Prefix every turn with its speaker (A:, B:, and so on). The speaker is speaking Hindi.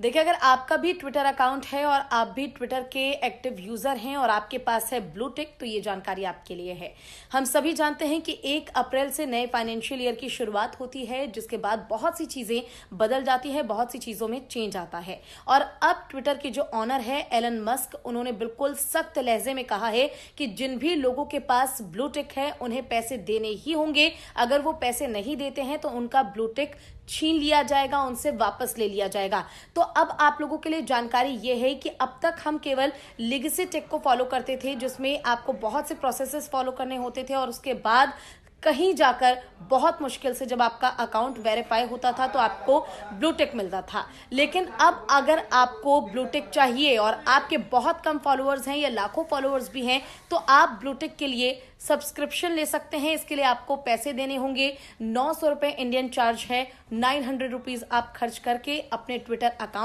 A: देखिए अगर आपका भी ट्विटर अकाउंट है और आप भी ट्विटर के एक्टिव यूजर हैं और आपके पास है ब्लू टिक तो ये जानकारी आपके लिए है हम सभी जानते हैं कि एक अप्रैल से नए फाइनेंशियल ईयर की शुरुआत होती है जिसके बाद बहुत सी चीजें बदल जाती है बहुत सी चीजों में चेंज आता है और अब ट्विटर के जो ऑनर है एलन मस्क उन्होंने बिल्कुल सख्त लहजे में कहा है कि जिन भी लोगों के पास ब्लू टिक है उन्हें पैसे देने ही होंगे अगर वो पैसे नहीं देते हैं तो उनका ब्लू टिक छीन लिया जाएगा उनसे वापस ले लिया जाएगा तो अब आप लोगों के लिए जानकारी ये है कि अब तक हम केवल लिगसी टेक को फॉलो करते थे जिसमें आपको बहुत से प्रोसेसेस फॉलो करने होते थे और उसके बाद कहीं जाकर बहुत मुश्किल से जब आपका अकाउंट वेरीफाई होता था तो आपको ब्लूटेक मिलता था लेकिन अब अगर आपको ब्लूटेक चाहिए और आपके बहुत कम फॉलोअर्स हैं या लाखों फॉलोअर्स भी हैं तो आप ब्लूटेक के लिए सब्सक्रिप्शन ले सकते हैं इसके लिए आपको पैसे देने होंगे नौ सौ रुपये इंडियन चार्ज है नाइन हंड्रेड रुपीज आप खर्च करके अपने ट्विटर अकाउंट